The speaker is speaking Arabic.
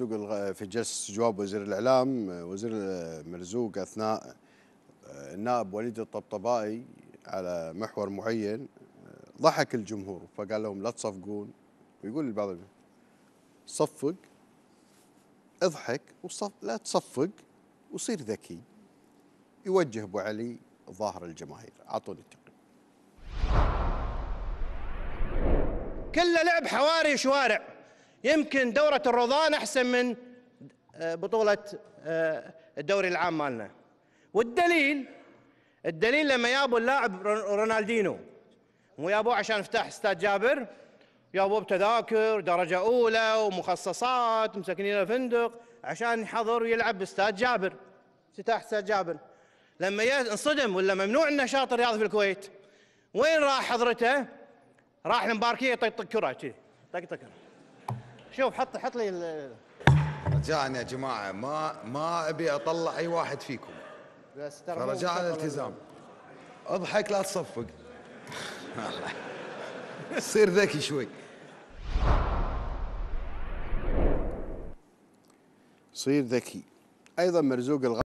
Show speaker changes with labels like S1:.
S1: مرزوق في جلسه جواب وزير الاعلام وزير مرزوق اثناء النائب آه، وليد الطبطبائي على محور معين آه، ضحك الجمهور فقال لهم لا تصفقون ويقول لبعض صفق اضحك وصف لا تصفق وصير ذكي يوجه ابو علي ظاهر الجماهير اعطوني التقرير
S2: كله لعب حواري وشوارع يمكن دورة الرضان أحسن من آه، بطولة آه، الدوري العام مالنا والدليل الدليل لما يابوا اللاعب رونالدينو مو يابوه عشان افتح استاد جابر يابوه بتذاكر درجة أولى ومخصصات مسكنين فندق عشان يحضر ويلعب باستاد جابر افتتاح استاد جابر لما انصدم ولا ممنوع النشاط الرياضي في الكويت وين راح حضرته؟ راح المباركية طقطق كرة كذي طقطق كرة شوف حط حط لي ال-
S3: رجاء يا جماعه ما ما ابي اطلع اي واحد فيكم
S4: بس ترى فرجاء
S3: الالتزام اضحك لا تصفق
S1: صير ذكي شوي صير ذكي ايضا مرزوق الغ